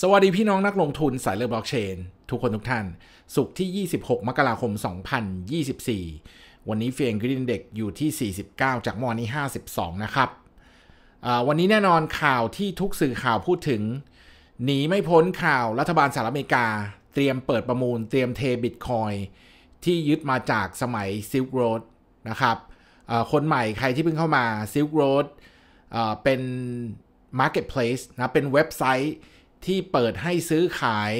สวัสดีพี่น้องนักลงทุนสายเลือบล็อกเชนทุกคนทุกท่าน สุขที่ 26 มกราคม 2024 วันนี้เฟียงกรีนเด็กอยู่ที่ 49 จากมอนี้ 52 นะครับวันนี้แน่นอนข่าวที่ทุกสื่อข่าวพูดถึงหนีไม่พ้นข่าวรัฐบาลสหรัฐอเมริกา เตรียมเปิดประมูลเตรียมเทบิตคอย ที่ยึดมาจากสมัยซิล k r รดนะครับคนใหม่ใครที่เพิ่งเข้ามาซิล k r รดเป็น Marketplace นะเป็นเว็บไซต์ที่เปิดให้ซื้อขาย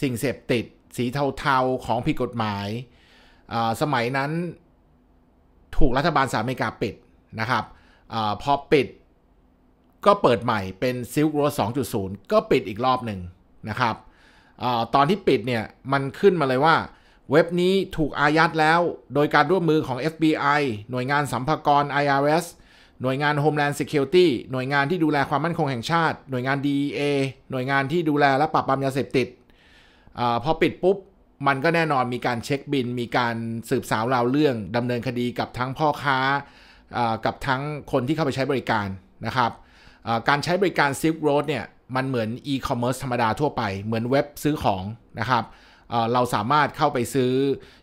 สิ่งเสพติด สีเทาๆของผิดกฎหมาย สมัยนั้นถูกรัฐบาลสหรัฐอเมริกาปิดนะครับอพอปิดก็เปิดใหม่เป็นซิลโรสองจุก็ปิดอีกรอบหนึ่งนะครับอตอนที่ปิดเนี่ย มันขึ้นมาเลยว่า เว็บนี้ถูกอายัดแล้ว โดยการร่วมมือของ FBI หน่วยงานสัมภากร IRS หน่วยงาน Homeland Security หน่วยงานที่ดูแลความมั่นคงแห่งชาติ หน่วยงาน DEA หน่วยงานที่ดูแลและปราบปรามยาเสพติดอพอปิดปุ๊บ มันก็แน่นอนมีการเช็คบิน มีการสืบสาวราวเรื่อง ดำเนินคดีกับทั้งพ่อค้า กับทั้งคนที่เข้าไปใช้บริการนะครับ การใช้บริการ Silk Road เนี่ย มันเหมือน e-commerce ธรรมดาทั่วไป เหมือนเว็บซื้อของนะครับ เราสามารถเข้าไปซื้อ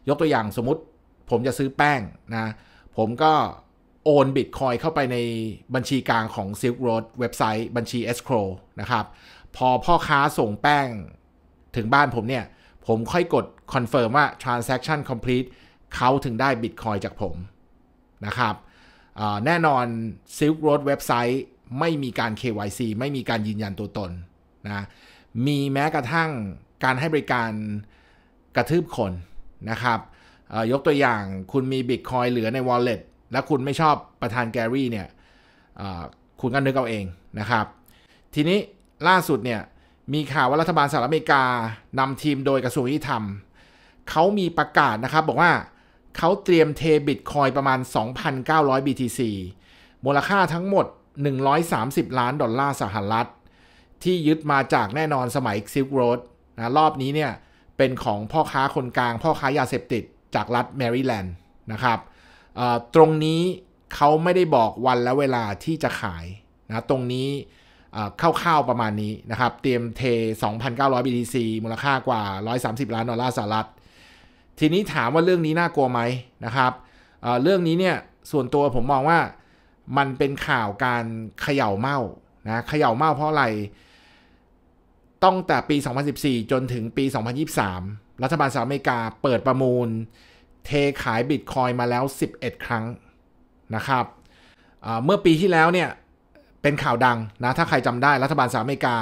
ยกตัวอย่างสมมติ ผมจะซื้อแป้งนะ ผมก็โอนบิตคอยเข้าไปในบัญชีกลางของ Silk Road เว็บไซต์ บัญชี escrow นะครับ พอพ่อค้าส่งแป้งถึงบ้านผมเนี่ย ผมค่อยกดคอนเฟิร์มว่า transaction complete เขาถึงได้บิตคอยจากผมนะครับแน่นอน Silk Road เว็บไซต์ไม่มีการ KYC ไม่มีการยืนยันตัวตนนะมีแม้กระทั่งการให้บริการกระทืบคนนะครับยกตัวอย่างคุณมีบิตคอยเหลือใน Wallet แล้วคุณไม่ชอบประธานแกรี่เนี่ยคุณก็นึกเอาเองนะครับ ทีนี้ล่าสุดเนี่ย มีข่าวว่ารัฐบาลสหรัฐอเมริกานำทีมโดยกระทรวงยุติธรรมเขามีประกาศนะครับ บอกว่าเขาเตรียมเทบิตคอยประมาณ 2,900 BTC มูลค่าทั้งหมด 130 ล้านดอลลาร์สหรัฐ ที่ยึดมาจากแน่นอนสมัยซิลโรดนะ รอบนี้เนี่ยเป็นของพ่อค้าคนกลาง พ่อค้ายาเสพติดจากรัฐแมริแลนด์นะครับตรงนี้เขาไม่ได้บอกวันและเวลาที่จะขายนะตรงนี้คร่าวๆประมาณนี้นะครับเตรียมเท 2,900 BTC มูลค่ากว่า 130 ล้านดอลลาร์สหรัฐ ทีนี้ถามว่าเรื่องนี้น่ากลัวไหมนะครับเรื่องนี้เนี่ยส่วนตัวผมมองว่ามันเป็นข่าวการเขย่าเมานะเขย่าเมาเพราะอะไรต้องแต่ปี 2014 จนถึงปี 2023 รัฐบาลสหรัฐอเมริกาเปิดประมูลเทขายบิตคอยมาแล้ว 11 ครั้งนะครับ เมื่อปีที่แล้วเนี่ยเป็นข่าวดังนะถ้าใครจำได้รัฐบาลสหรัฐอเมริกา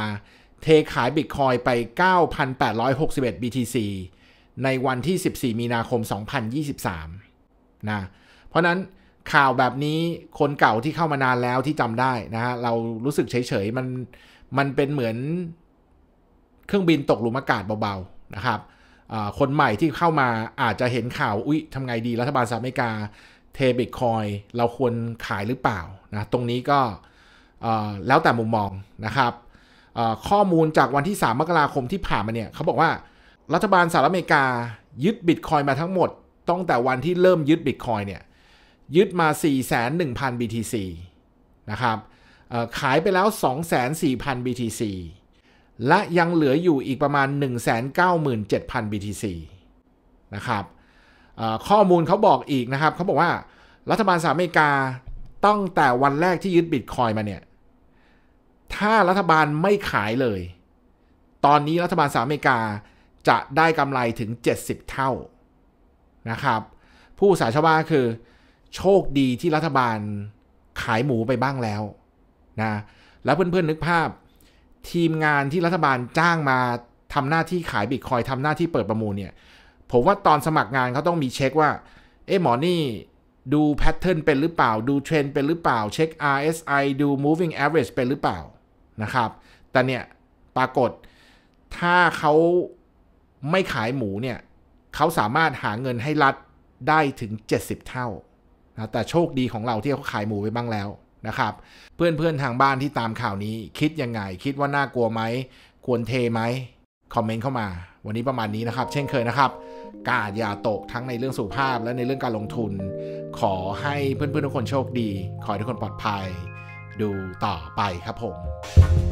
เทขายบิตคอยไป 9,861 BTC ในวันที่ 14 มีนาคม 2023นะเพราะนั้นข่าวแบบนี้คนเก่าที่เข้ามานานแล้วที่จำได้นะฮะเรารู้สึกเฉยๆมันมันเป็นเหมือนเครื่องบินตกหลุมอากาศเบาๆนะครับคนใหม่ที่เข้ามาอาจจะเห็นข่าวอุ้ยทำไงดี รัฐบาลสหรัฐอเมริกาเทบิตคอยเราควรขายหรือเปล่านะตรงนี้ก็แล้วแต่มุมมองนะครับข้อมูลจากวันที่ 3 มกราคมที่ผ่านมาเนี่ยเขาบอกว่า รัฐบาลสหรัฐอเมริกายึดบิตคอยมาทั้งหมดตั้งแต่วันที่เริ่มยึดบิตคอยเนี่ยยึดมา41,000 BTC นะครับขายไปแล้ว 24,000 BTC และยังเหลืออยู่อีกประมาณ 197,000 BTC นะครับข้อมูลเขาบอกอีกนะครับเขาบอกว่ารัฐบาลสหรัฐอเมริกาตั้งแต่วันแรกที่ยึดบิตคอยมาเนี่ย ถ้ารัฐบาลไม่ขายเลย ตอนนี้รัฐบาลสหรัฐอเมริกาจะได้กำไรถึง 70 เท่า นะครับ ผู้สาชาวบาคือ โชคดีที่รัฐบาลขายหมูไปบ้างแล้วนะแล้วเพื่อนๆนึกภาพทีมงานที่รัฐบาลจ้างมา ทำหน้าที่ขายบิตคอยทำหน้าที่เปิดประมูลเนี่ยผมว่าตอนสมัครงานเขาต้องมีเช็คว่าเอ๊ะหมอนี่ ดูแพทเทิร์นเป็นหรือเปล่าดูเทรนเป็นหรือเปล่าเช็ค RSI ดู moving average เป็นหรือเปล่านะครับแต่เนี่ยปรากฏถ้าเขาไม่ขายหมูเนี่ยเขาสามารถหาเงินให้รัฐได้ถึง 70 เท่านะแต่โชคดีของเราที่เขาขายหมูไปบ้างแล้วนะครับเพื่อน ๆ ทางบ้านที่ตามข่าวนี้ คิดยังไง คิดว่าน่ากลัวไหมควรเทไหมคอมเมนต์เข้ามา วันนี้ประมาณนี้นะครับ เช่นเคยนะครับ กาดยาตกทั้งในเรื่องสุขภาพและในเรื่องการลงทุน ขอให้เพื่อนๆทุกคนโชคดี ขอให้ทุกคนปลอดภัย ดูต่อไปครับผม